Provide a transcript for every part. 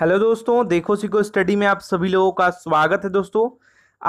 hello दोस्तों देखो सीखो स्टडी में आप सभी लोगों का स्वागत है दोस्तों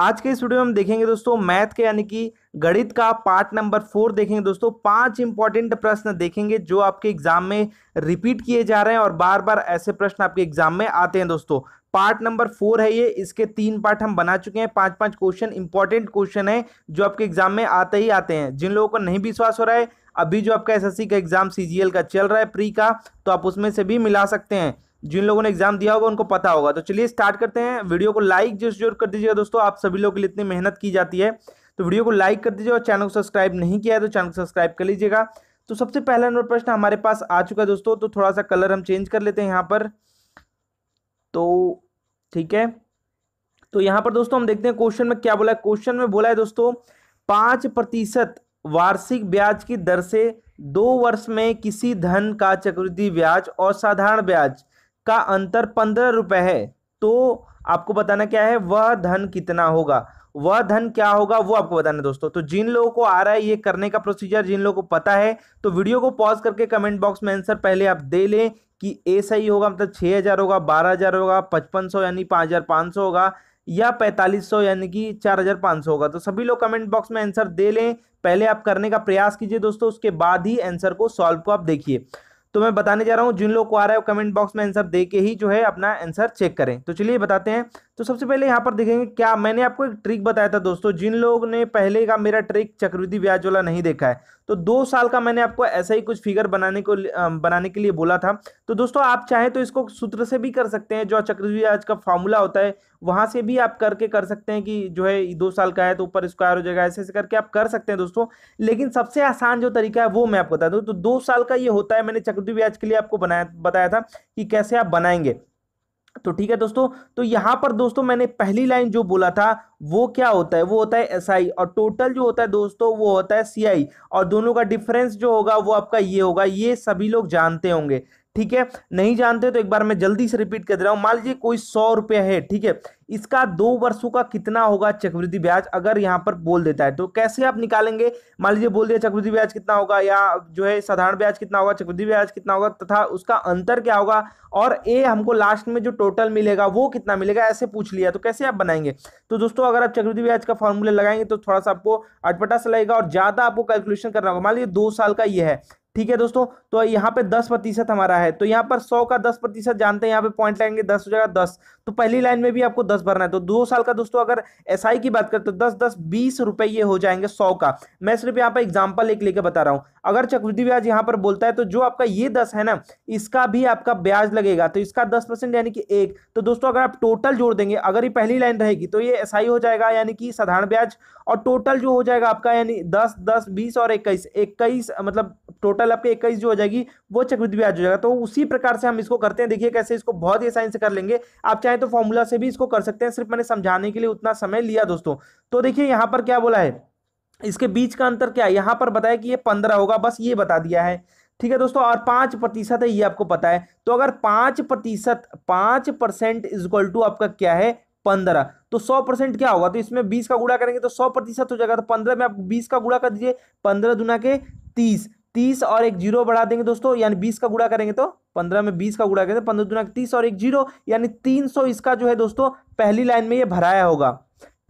आज के इस वीडियो में हम देखेंगे दोस्तों मैथ के यानी कि गणित का पार्ट नंबर फोर देखेंगे दोस्तों पांच इंपॉर्टेंट प्रश्न देखेंगे जो आपके एग्जाम में रिपीट किए जा रहे हैं और बार बार ऐसे प्रश्न आपके एग्जाम में आते हैं दोस्तों पार्ट नंबर फोर है ये इसके तीन पार्ट हम बना चुके हैं पांच पांच क्वेश्चन इंपॉर्टेंट क्वेश्चन है जो आपके एग्जाम में आते ही आते हैं जिन लोगों को नहीं विश्वास हो रहा है अभी जो आपका एसएससी का एग्जाम सीजीएल का चल रहा है प्री का तो आप उसमें से भी मिला सकते हैं जिन लोगों ने एग्जाम दिया होगा उनको पता होगा तो चलिए स्टार्ट करते हैं वीडियो को लाइक जरूर कर दीजिएगा दोस्तों आप सभी लोगों के लिए इतनी मेहनत की जाती है तो वीडियो को लाइक कर दीजिए और चैनल को सब्सक्राइब नहीं किया है तो चैनल को सब्सक्राइब कर लीजिएगा तो सबसे पहला नंबर प्रश्न हमारे पास आ चुका है दोस्तों तो थोड़ा सा कलर हम चेंज कर लेते हैं यहाँ पर तो ठीक है तो यहाँ पर दोस्तों हम देखते हैं क्वेश्चन में क्या बोला है क्वेश्चन में बोला है दोस्तों पाँच प्रतिशत वार्षिक ब्याज की दर से दो वर्ष में किसी धन का चक्रवृद्धि ब्याज और साधारण ब्याज का अंतर पंद्रह रुपये है तो आपको बताना क्या है वह धन कितना होगा वह धन क्या होगा वो आपको बताना दोस्तों तो जिन लोगों को आ रहा है ये करने का प्रोसीजर जिन लोगों को पता है तो वीडियो को पॉज करके कमेंट बॉक्स में आंसर पहले आप दे लें कि ए सही होगा मतलब छः हज़ार होगा बारह हज़ार होगा पचपन सौ यानी पाँच हज़ार पाँच सौ होगा या पैंतालीस सौ यानी कि चार हज़ार पाँच सौ होगा तो सभी लोग कमेंट बॉक्स में आंसर दे लें पहले आप करने का प्रयास कीजिए दोस्तों उसके बाद ही आंसर को सॉल्व को आप देखिए तो मैं बताने जा रहा हूँ जिन लोग को आ रहा है कमेंट बॉक्स में आंसर देके ही जो है अपना आंसर चेक करें तो चलिए बताते हैं तो सबसे पहले यहाँ पर देखेंगे क्या मैंने आपको एक ट्रिक बताया था दोस्तों जिन लोगों ने पहले का मेरा ट्रिक चक्रवृद्धि ब्याज वाला नहीं देखा है तो दो साल का मैंने आपको ऐसा ही कुछ फिगर बनाने को बनाने के लिए बोला था तो दोस्तों आप चाहें तो इसको सूत्र से भी कर सकते हैं जो चक्रवृद्धि ब्याज का फॉर्मूला होता है वहां से भी आप करके कर सकते हैं कि जो है दो साल का है तो ऊपर स्क्वायर हो जाएगा ऐसे ऐसे करके आप कर सकते हैं दोस्तों लेकिन सबसे आसान जो तरीका है वो मैं आपको बता दूँ तो दो साल का ये होता है मैंने चक्रवृद्धि ब्याज के लिए आपको बनाया बताया था कि कैसे आप बनाएंगे तो ठीक है दोस्तों तो यहां पर दोस्तों मैंने पहली लाइन जो बोला था वो क्या होता है वो होता है एस आई और टोटल जो होता है दोस्तों वो होता है सीआई और दोनों का डिफरेंस जो होगा वो आपका ये होगा ये सभी लोग जानते होंगे ठीक है नहीं जानते तो एक बार मैं जल्दी से रिपीट कर दे रहा हूँ मान लीजिए कोई सौ रुपए है ठीक है इसका दो वर्षों का कितना होगा चक्रवृद्धि ब्याज अगर यहाँ पर बोल देता है तो कैसे आप निकालेंगे मान लीजिए बोल दिया चक्रवृद्धि ब्याज कितना होगा या जो है साधारण ब्याज कितना होगा चक्रवृद्धि ब्याज कितना होगा तथा उसका अंतर क्या होगा और ए हमको लास्ट में जो टोटल मिलेगा वो कितना मिलेगा ऐसे पूछ लिया तो कैसे आप बनाएंगे तो दोस्तों अगर आप चक्रवृद्धि ब्याज का फॉर्मूला लगाएंगे तो थोड़ा सा आपको अटपटा सा लगेगा और ज़्यादा आपको कैलकुलेशन करना होगा मान लीजिए दो साल का ये है ठीक है दोस्तों तो यहाँ पे दस प्रतिशत हमारा है तो यहाँ पर सौ का दस प्रतिशत जानते हैं यहाँ पे पॉइंट लाएंगे दस हो जाएगा दस तो पहली लाइन में भी आपको दस भरना है तो दो साल का दोस्तों अगर एस की बात करें तो दस दस बीस रुपए ये हो जाएंगे सौ का मैं सिर्फ यहाँ पे एग्जाम्पल एक लेकर बता रहा हूँ अगर चक्रवृद्धि ब्याज यहाँ पर बोलता है तो जो आपका ये दस है ना इसका भी आपका ब्याज लगेगा तो इसका दस परसेंट यानी कि एक तो दोस्तों अगर आप टोटल जोड़ देंगे अगर ये पहली लाइन रहेगी तो ये एस हो जाएगा यानी कि साधारण ब्याज और टोटल जो हो जाएगा आपका यानी दस दस बीस और इक्कीस इक्कीस मतलब टोटल आपके इक्कीस जो हो जाएगी वो चक्रवृद्धि ब्याज हो जाएगा तो उसी प्रकार से हम इसको करते हैं देखिए कैसे इसको बहुत ही आसानी से कर लेंगे आप चाहें तो फॉर्मूला से भी इसको कर सकते हैं सिर्फ मैंने समझाने के लिए उतना समय लिया दोस्तों तो देखिए यहाँ पर क्या बोला है इसके बीच का अंतर क्या है यहाँ पर बताया कि ये पंद्रह होगा बस ये बता दिया है ठीक है दोस्तों और पाँच प्रतिशत है ये आपको पता है तो अगर पाँच प्रतिशत पाँच परसेंट इजक्वल टू आपका क्या है पंद्रह तो सौ परसेंट क्या होगा तो इसमें बीस का गुड़ा करेंगे तो सौ प्रतिशत हो जाएगा तो पंद्रह में आप बीस का गुड़ा कर दीजिए पंद्रह दुना के तीस तीस और एक जीरो बढ़ा देंगे दोस्तों यानी बीस का गुड़ा करेंगे तो पंद्रह में बीस का गुड़ा करेंगे तो पंद्रह दुना के तीस और एक जीरो यानी तीन सौ इसका जो है दोस्तों पहली लाइन में ये भराया होगा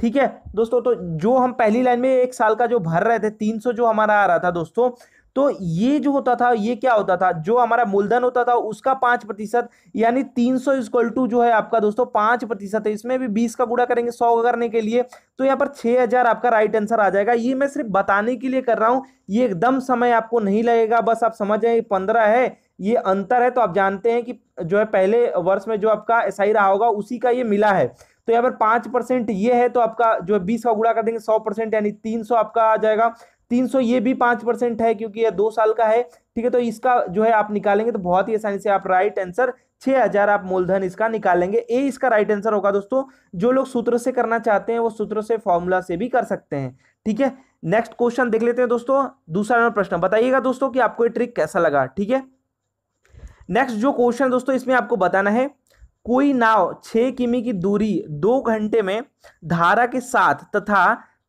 ठीक है दोस्तों तो जो हम पहली लाइन में एक साल का जो भर रहे थे 300 जो हमारा आ रहा था दोस्तों तो ये जो होता था ये क्या होता था जो हमारा मूलधन होता था उसका पांच प्रतिशत यानी तीन सौ इजक्वल टू जो है आपका दोस्तों पांच प्रतिशत है इसमें भी बीस का गुड़ा करेंगे सौ करने के लिए तो यहाँ पर छह हजार आपका राइट आंसर आ जाएगा ये मैं सिर्फ बताने के लिए कर रहा हूँ ये एकदम समय आपको नहीं लगेगा बस आप समझ जाए पंद्रह है ये अंतर है तो आप जानते हैं कि जो है पहले वर्ष में जो आपका एस रहा होगा उसी का ये मिला है तो यहाँ पर पांच परसेंट ये है तो आपका जो है बीस का गुड़ा कर देंगे सौ परसेंट यानी तीन सौ आपका आ जाएगा तीन सौ ये भी पांच परसेंट है क्योंकि ये दो साल का है ठीक है तो इसका जो है आप निकालेंगे तो बहुत ही आसानी से आप राइट आंसर छह हजार आप मूलधन इसका निकालेंगे ए इसका राइट आंसर होगा दोस्तों जो लोग सूत्र से करना चाहते हैं वो सूत्र से फॉर्मूला से भी कर सकते हैं ठीक है नेक्स्ट क्वेश्चन देख लेते हैं दोस्तों दूसरा नंबर प्रश्न बताइएगा दोस्तों कि आपको ये ट्रिक कैसा लगा ठीक है नेक्स्ट जो क्वेश्चन दोस्तों इसमें आपको बताना है कोई नाव छः किमी की दूरी दो घंटे में धारा के साथ तथा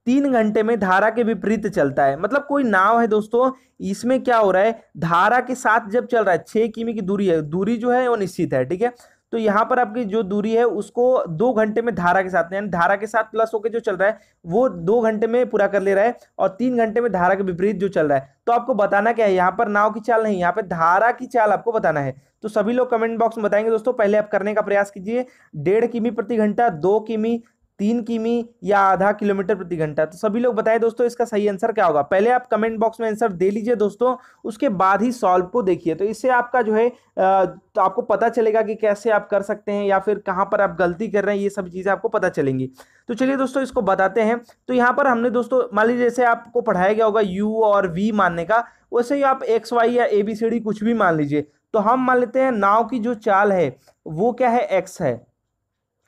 तीन घंटे में धारा के विपरीत चलता है मतलब कोई नाव है दोस्तों इसमें क्या हो रहा है धारा के साथ जब चल रहा है छः किमी की दूरी है दूरी जो है वो निश्चित है ठीक है तो यहाँ पर आपकी जो दूरी है उसको दो घंटे में धारा के साथ यानी धारा के साथ प्लस होकर जो चल रहा है वो दो घंटे में पूरा कर ले रहा है और तीन घंटे में धारा के विपरीत जो चल रहा है तो आपको बताना क्या है यहाँ पर नाव की चाल नहीं यहाँ पर धारा की चाल आपको बताना है तो सभी लोग कमेंट बॉक्स में बताएंगे दोस्तों पहले आप करने का प्रयास कीजिए डेढ़ किमी प्रति घंटा दो किमी तीन किमी या आधा किलोमीटर प्रति घंटा तो सभी लोग बताएं दोस्तों इसका सही आंसर क्या होगा पहले आप कमेंट बॉक्स में आंसर दे लीजिए दोस्तों उसके बाद ही सॉल्व को देखिए तो इससे आपका जो है तो आपको पता चलेगा कि कैसे आप कर सकते हैं या फिर कहाँ पर आप गलती कर रहे हैं ये सब चीज़ें आपको पता चलेंगी तो चलिए दोस्तों इसको बताते हैं तो यहाँ पर हमने दोस्तों मान लीजिए जैसे आपको पढ़ाया गया होगा यू और वी मानने का वैसे ही आप एक्स वाई या ए बी सी डी कुछ भी मान लीजिए तो हम मान लेते हैं नाव की जो चाल है वो क्या है एक्स है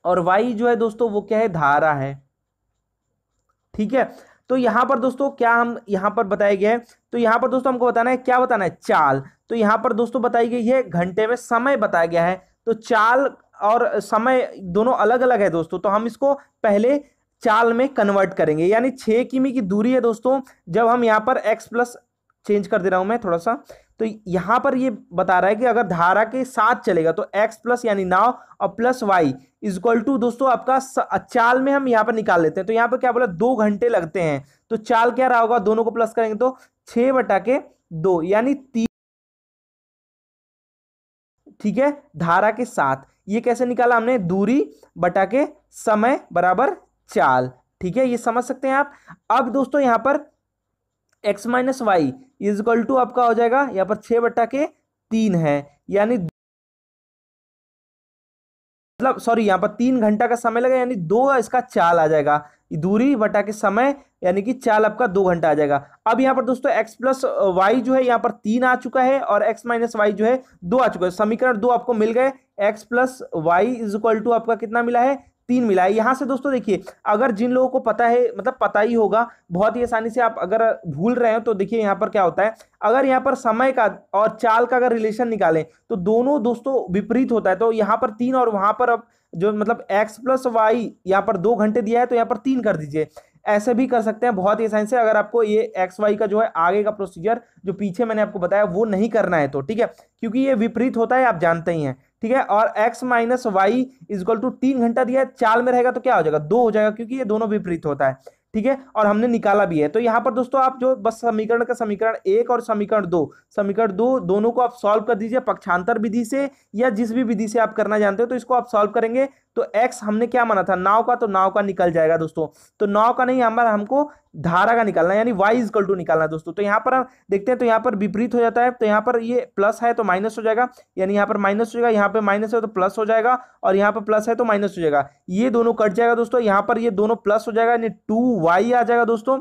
और वाई जो है दोस्तों वो क्या है धारा है ठीक है तो यहां पर दोस्तों क्या हम यहां पर बताया गया है तो यहां पर दोस्तों हमको बताना है क्या बताना है चाल तो यहां पर दोस्तों बताई गई है घंटे में समय बताया गया है तो चाल और समय दोनों अलग अलग है दोस्तों तो हम इसको पहले चाल में कन्वर्ट करेंगे यानी छः किमी की दूरी है दोस्तों जब हम यहाँ पर एक्स प्लस चेंज कर दे रहा हूँ मैं थोड़ा सा तो यहां पर ये बता रहा है कि अगर धारा के साथ चलेगा तो एक्स प्लस यानी नाव और plus y is equal to दोस्तों आपका चाल में हम यहां पर निकाल लेते हैं तो यहां पर क्या बोला दो घंटे लगते हैं तो चाल क्या रहा होगा दोनों को प्लस करेंगे तो छह बटा के दो यानी तीन ठीक है धारा के साथ ये कैसे निकाला हमने दूरी बटा के समय बराबर चाल ठीक है ये समझ सकते हैं आप अब दोस्तों यहां पर x minus y is to आपका हो जाएगा यहाँ पर छः बट्टा के तीन है यानी मतलब सॉरी यहाँ पर तीन घंटा का समय लगा यानी दो इसका चाल आ जाएगा दूरी बटा के समय यानी कि चाल आपका दो घंटा आ जाएगा अब यहाँ पर दोस्तों x प्लस वाई जो है यहाँ पर तीन आ चुका है और x माइनस वाई जो है दो आ चुका है समीकरण दो आपको मिल गए x plus y is equal to आपका कितना मिला है तीन मिला है यहाँ से दोस्तों देखिए अगर जिन लोगों को पता है मतलब पता ही होगा बहुत ही आसानी से आप अगर भूल रहे हो तो देखिए यहाँ पर क्या होता है अगर यहाँ पर समय का और चाल का अगर रिलेशन निकालें तो दोनों दोस्तों विपरीत होता है तो यहाँ पर तीन और वहाँ पर अब जो मतलब एक्स प्लस वाई यहाँ पर दो घंटे दिया है तो यहाँ पर तीन कर दीजिए ऐसे भी कर सकते हैं बहुत ही आसानी से अगर आपको ये एक्स वाई का जो है आगे का प्रोसीजर जो पीछे मैंने आपको बताया वो नहीं करना है तो ठीक है क्योंकि ये विपरीत होता है आप जानते ही हैं ठीक है और x minus y is equal to तीन घंटा दिया है चार में रहेगा तो क्या हो जाएगा दो हो जाएगा क्योंकि ये दोनों विपरीत होता है ठीक है और हमने निकाला भी है तो यहाँ पर दोस्तों आप जो बस समीकरण का समीकरण एक और समीकरण दो समीकरण दो दोनों को आप सॉल्व कर दीजिए पक्षांतर विधि से या जिस भी विधि से आप करना जानते हो तो इसको आप सॉल्व करेंगे तो एक्स हमने क्या माना था नाव का तो नाव का निकल जाएगा दोस्तों तो नाव का नहीं हमारा हमको धारा का निकालना यानी वाई इज टू निकालना है दोस्तों तो यहाँ पर हम देखते हैं तो यहाँ पर विपरीत हो जाता है तो यहाँ पर ये प्लस है तो माइनस हो जाएगा यानी यहाँ पर माइनस हो जाएगा यहाँ पर माइनस है तो प्लस हो जाएगा और यहाँ पर प्लस है तो माइनस हो जाएगा ये दोनों कट जाएगा दोस्तों यहाँ पर ये दोनों प्लस हो जाएगा यानी टू वाई आ जाएगा दोस्तों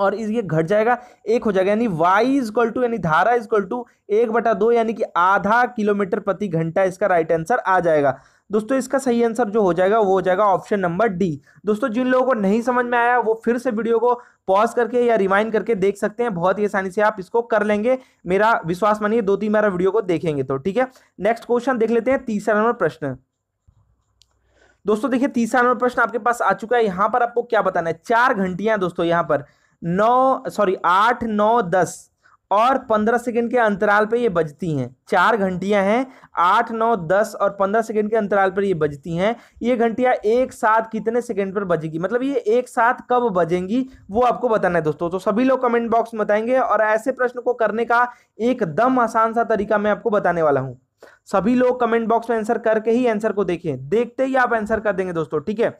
और इस ये घट जाएगा एक हो जाएगा यानी वाई इजक्वल टू यानी धारा इज कल टू एक बटा दो यानी कि आधा किलोमीटर प्रति घंटा इसका राइट आंसर आ जाएगा दोस्तों इसका सही आंसर जो हो जाएगा वो हो जाएगा ऑप्शन नंबर डी दोस्तों जिन लोगों को नहीं समझ में आया वो फिर से वीडियो को पॉज करके या रिवाइंड करके देख सकते हैं बहुत ही आसानी से आप इसको कर लेंगे मेरा विश्वास मानिए दो तीन मेरा वीडियो को देखेंगे तो ठीक है नेक्स्ट क्वेश्चन देख लेते हैं तीसरा नंबर प्रश्न दोस्तों देखिए तीसरा नंबर प्रश्न आपके पास आ चुका है यहां पर आपको क्या बताना है चार घंटियां दोस्तों यहां पर नौ सॉरी आठ नौ दस और पंद्रह सेकंड के अंतराल पर ये बजती हैं चार घंटियां हैं आठ नौ दस और पंद्रह सेकेंड के अंतराल पर ये बजती हैं ये घंटियां एक साथ कितने सेकेंड पर बजेगी मतलब ये एक साथ कब बजेंगी वो आपको बताना है दोस्तों तो सभी लोग कमेंट बॉक्स में बताएंगे और ऐसे प्रश्न को करने का एकदम आसान सा तरीका मैं आपको बताने वाला हूँ सभी लोग कमेंट बॉक्स में आंसर करके ही आंसर को देखें देखते ही आप आंसर कर देंगे दोस्तों ठीक है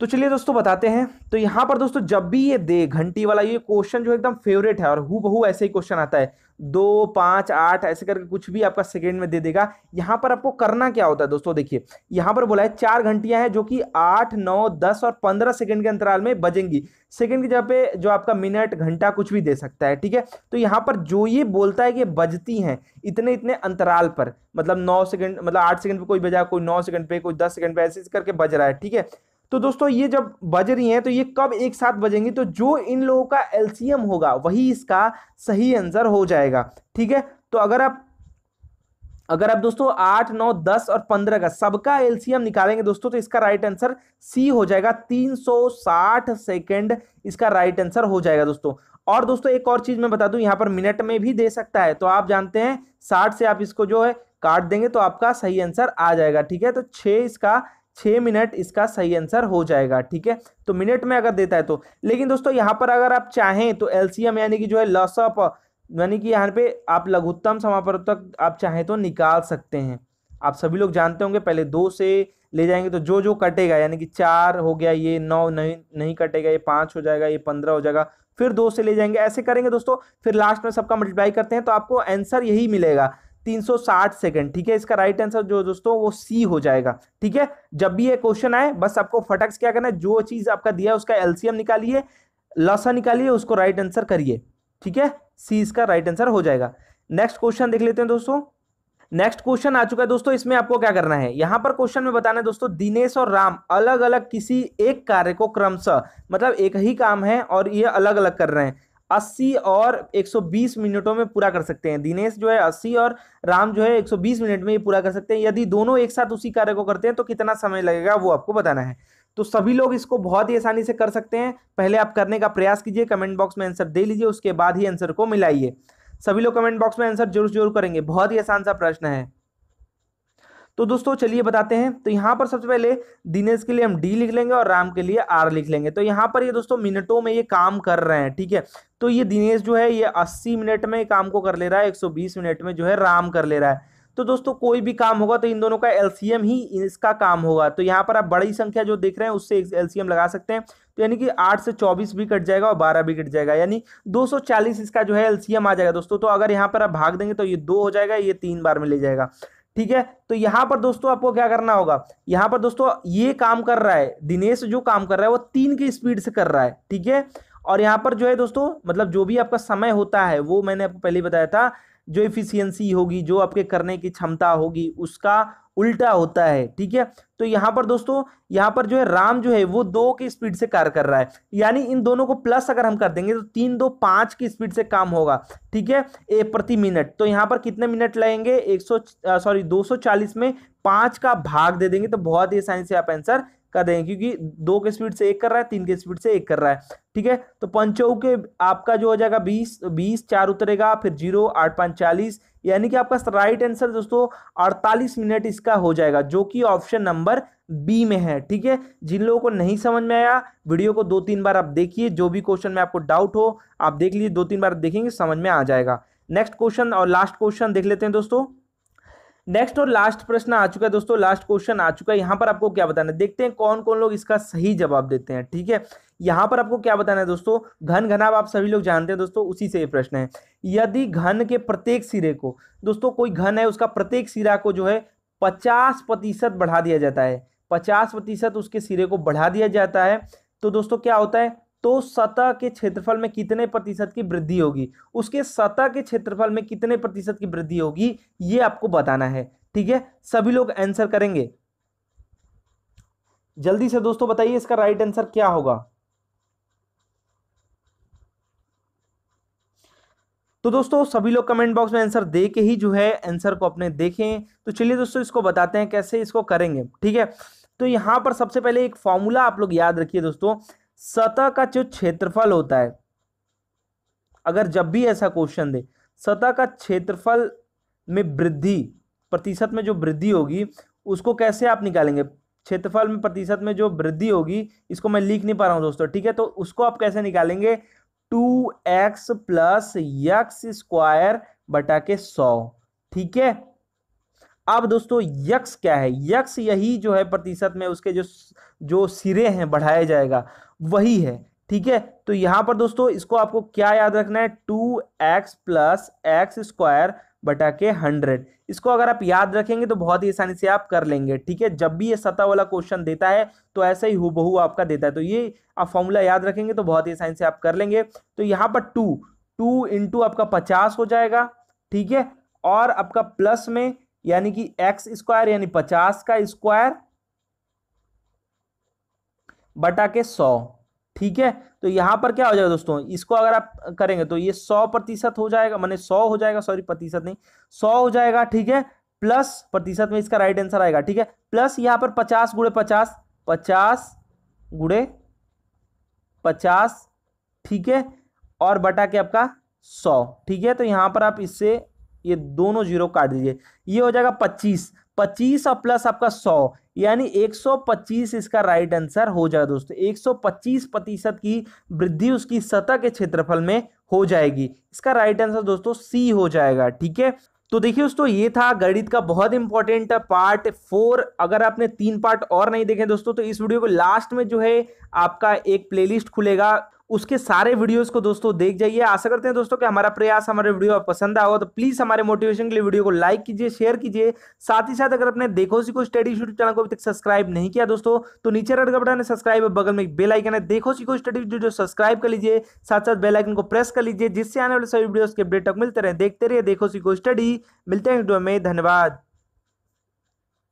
तो चलिए दोस्तों बताते हैं तो यहाँ पर दोस्तों जब भी ये दे घंटी वाला ये क्वेश्चन जो एकदम फेवरेट है और हु बहु ऐसे ही क्वेश्चन आता है दो पांच आठ ऐसे करके कुछ भी आपका सेकंड में दे देगा यहाँ पर आपको करना क्या होता है दोस्तों देखिए यहाँ पर बोला है चार घंटियां हैं जो कि आठ नौ दस और पंद्रह सेकंड के अंतराल में बजेंगी सेकंड की जगह पे जो आपका मिनट घंटा कुछ भी दे सकता है ठीक है तो यहाँ पर जो ये बोलता है कि बजती हैं इतने इतने अंतराल पर मतलब नौ सेकेंड मतलब आठ सेकंड पे कोई बजा कोई नौ सेकंड पे कोई दस सेकंड पे ऐसे करके बज रहा है ठीक है तो दोस्तों ये जब बज रही हैं तो ये कब एक साथ बजेंगी तो जो इन लोगों का एल्सियम होगा वही इसका सही आंसर हो जाएगा ठीक है तो अगर आप अगर आप दोस्तों आठ नौ दस और पंद्रह का सबका एलसीएम निकालेंगे दोस्तों तो इसका राइट आंसर सी हो जाएगा तीन सौ साठ सेकेंड इसका राइट आंसर हो जाएगा दोस्तों और दोस्तों एक और चीज मैं बता दूं यहां पर मिनट में भी दे सकता है तो आप जानते हैं साठ से आप इसको जो है काट देंगे तो आपका सही आंसर आ जाएगा ठीक है तो छह इसका छः मिनट इसका सही आंसर हो जाएगा ठीक है तो मिनट में अगर देता है तो लेकिन दोस्तों यहाँ पर अगर आप चाहें तो एलसीएम यानी कि जो है लसअप यानी कि यहाँ पे आप लघुत्तम समापन तक आप चाहें तो निकाल सकते हैं आप सभी लोग जानते होंगे पहले दो से ले जाएंगे तो जो जो कटेगा यानी कि चार हो गया ये नौ नहीं नहीं कटेगा ये पाँच हो जाएगा ये पंद्रह हो जाएगा फिर दो से ले जाएंगे ऐसे करेंगे दोस्तों फिर लास्ट में सबका मल्टीप्लाई करते हैं तो आपको आंसर यही मिलेगा 360 सेकंड ठीक है इसका राइट आंसर जो दोस्तों वो सी हो जाएगा ठीक है जब भी ये क्वेश्चन आए बस आपको फटक क्या करना है जो चीज आपका दिया है उसका एलसीएम निकालिए लसा निकालिए उसको राइट आंसर करिए ठीक है सी इसका राइट आंसर हो जाएगा नेक्स्ट क्वेश्चन देख लेते हैं दोस्तों नेक्स्ट क्वेश्चन आ चुका है दोस्तों इसमें आपको क्या करना है यहां पर क्वेश्चन में बताना है दोस्तों दिनेश और राम अलग अलग किसी एक कार्य को क्रमशः मतलब एक ही काम है और ये अलग अलग कर रहे हैं 80 और 120 मिनटों में पूरा कर सकते हैं दिनेश जो है 80 और राम जो है 120 मिनट में ये पूरा कर सकते हैं यदि दोनों एक साथ उसी कार्य को करते हैं तो कितना समय लगेगा वो आपको बताना है तो सभी लोग इसको बहुत ही आसानी से कर सकते हैं पहले आप करने का प्रयास कीजिए कमेंट बॉक्स में आंसर दे लीजिए उसके बाद ही आंसर को मिलाइए सभी लोग कमेंट बॉक्स में आंसर जरूर जरूर करेंगे बहुत ही आसान सा प्रश्न है तो दोस्तों चलिए बताते हैं तो यहाँ पर सबसे पहले दिनेश के लिए हम डी लिख लेंगे और राम के लिए आर लिख लेंगे तो यहाँ पर ये दोस्तों मिनटों में ये काम कर रहे हैं ठीक है तो ये दिनेश जो है ये 80 मिनट में काम को कर ले रहा है 120 मिनट में जो है राम कर ले रहा है तो दोस्तों कोई भी काम होगा तो इन दोनों का एलसीएम ही इसका काम होगा तो यहाँ पर आप बड़ी संख्या जो देख रहे हैं उससे एलसीएम लगा सकते हैं तो यानी कि आठ से चौबीस भी कट जाएगा और बारह भी कट जाएगा यानी 240 इसका जो है एलसीएम आ जाएगा दोस्तों तो अगर यहाँ पर आप भाग देंगे तो ये दो हो जाएगा ये तीन बार में ले जाएगा ठीक है तो यहां पर दोस्तों आपको क्या करना होगा यहां पर दोस्तों ये काम कर रहा है दिनेश जो काम कर रहा है वो तीन की स्पीड से कर रहा है ठीक है और यहां पर जो है दोस्तों मतलब जो भी आपका समय होता है वो मैंने आपको पहले बताया था जो इफिशियंसी होगी जो आपके करने की क्षमता होगी उसका उल्टा होता है ठीक है तो यहाँ पर दोस्तों यहाँ पर जो है राम जो है वो दो की स्पीड से कार्य कर रहा है यानी इन दोनों को प्लस अगर हम कर देंगे तो तीन दो पाँच की स्पीड से काम होगा ठीक है ए प्रति मिनट तो यहाँ पर कितने मिनट लगेंगे एक सॉरी दो में पाँच का भाग दे देंगे तो बहुत ही आसानी से आप आंसर का देंगे क्योंकि दो के स्पीड से एक कर रहा है तीन के स्पीड से एक कर रहा है ठीक है तो पंचौ के आपका जो हो जाएगा बीस बीस चार उतरेगा फिर जीरो आठ पाँच चालीस यानी कि आपका राइट आंसर दोस्तों अड़तालीस मिनट इसका हो जाएगा जो कि ऑप्शन नंबर बी में है ठीक है जिन लोगों को नहीं समझ में आया वीडियो को दो तीन बार आप देखिए जो भी क्वेश्चन में आपको डाउट हो आप देख लीजिए दो तीन बार देखेंगे समझ में आ जाएगा नेक्स्ट क्वेश्चन और लास्ट क्वेश्चन देख लेते हैं दोस्तों नेक्स्ट और लास्ट प्रश्न आ चुका है दोस्तों लास्ट क्वेश्चन आ चुका है यहाँ पर आपको क्या बताना है देखते हैं कौन कौन लोग इसका सही जवाब देते हैं ठीक है यहाँ पर आपको क्या बताना है दोस्तों घन घनाभ आप सभी लोग जानते हैं दोस्तों उसी से ये प्रश्न है यदि घन के प्रत्येक सिरे को दोस्तों कोई घन है उसका प्रत्येक सिरा को जो है पचास प्रतिशत बढ़ा दिया जाता है पचास प्रतिशत उसके सिरे को बढ़ा दिया जाता है तो दोस्तों क्या होता है तो सतह के क्षेत्रफल में कितने प्रतिशत की वृद्धि होगी उसके सतह के क्षेत्रफल में कितने प्रतिशत की वृद्धि होगी ये आपको बताना है ठीक है सभी लोग आंसर करेंगे जल्दी से दोस्तों बताइए इसका राइट आंसर क्या होगा तो दोस्तों सभी लोग कमेंट बॉक्स में आंसर दे के ही जो है आंसर को अपने देखें तो चलिए दोस्तों इसको बताते हैं कैसे इसको करेंगे ठीक है तो यहाँ पर सबसे पहले एक फॉर्मूला आप लोग याद रखिए दोस्तों सतह का जो क्षेत्रफल होता है अगर जब भी ऐसा क्वेश्चन दे सतह का क्षेत्रफल में वृद्धि प्रतिशत में जो वृद्धि होगी उसको कैसे आप निकालेंगे क्षेत्रफल में प्रतिशत में जो वृद्धि होगी इसको मैं लिख नहीं पा रहा हूँ दोस्तों ठीक है तो उसको आप कैसे निकालेंगे two x plus x square बटा के सौ ठीक है अब दोस्तों यक्स क्या है यक्स यही जो है प्रतिशत में उसके जो जो सिरे हैं बढ़ाया जाएगा वही है ठीक है तो यहां पर दोस्तों इसको आपको क्या याद रखना है two x plus x square बटा के हंड्रेड इसको अगर आप याद रखेंगे तो बहुत ही आसानी से आप कर लेंगे ठीक है जब भी ये सतह वाला क्वेश्चन देता है तो ऐसा ही हु आपका देता है तो ये आप फॉर्मूला याद रखेंगे तो बहुत ही आसानी से आप कर लेंगे तो यहाँ पर टू टू इंटू आपका पचास हो जाएगा ठीक है और आपका प्लस में यानी कि एक्स स्क्वायर यानी पचास का स्क्वायर बटा के सौ ठीक है तो यहाँ पर क्या हो जाएगा दोस्तों इसको अगर आप करेंगे तो ये सौ प्रतिशत हो जाएगा मैंने सौ हो जाएगा सॉरी प्रतिशत नहीं सौ हो जाएगा ठीक है प्लस प्रतिशत में इसका राइट आंसर आएगा ठीक है प्लस यहाँ पर पचास गुड़े पचास पचास गुड़े पचास ठीक है और बटा के आपका सौ ठीक है तो यहाँ पर आप इससे ये दोनों जीरो काट दीजिए ये हो जाएगा पच्चीस पच्चीस और प्लस आपका सौ यानी 125 इसका राइट आंसर हो जाएगा दोस्तों 125 प्रतिशत की वृद्धि उसकी सतह के क्षेत्रफल में हो जाएगी इसका राइट आंसर दोस्तों सी हो जाएगा ठीक है तो देखिए दोस्तों ये था गणित का बहुत इंपॉर्टेंट पार्ट फोर अगर आपने तीन पार्ट और नहीं देखे दोस्तों तो इस वीडियो को लास्ट में जो है आपका एक प्लेलिस्ट खुलेगा उसके सारे वीडियोस को दोस्तों देख जाइए आशा करते हैं दोस्तों कि हमारा प्रयास हमारे वीडियो आप पसंद आओ तो प्लीज हमारे मोटिवेशन के लिए वीडियो को लाइक कीजिए शेयर कीजिए साथ ही साथ अगर अपने देखो सीखो स्टडी यूट्यूब चैनल को अभी तक सब्सक्राइब नहीं किया दोस्तों तो नीचे रेड का बटन है सब्सक्राइब बगल में बेल आइकन है देखो सीखो स्टडी वीडियो सब्सक्राइब कर लीजिए साथ साथ बेल आइकन को प्रेस कर लीजिए जिससे आने वाले सभी वीडियोस के अपडेट तक मिलते रहे देखते रहिए देखो सीखो स्टडी मिलते हैं धन्यवाद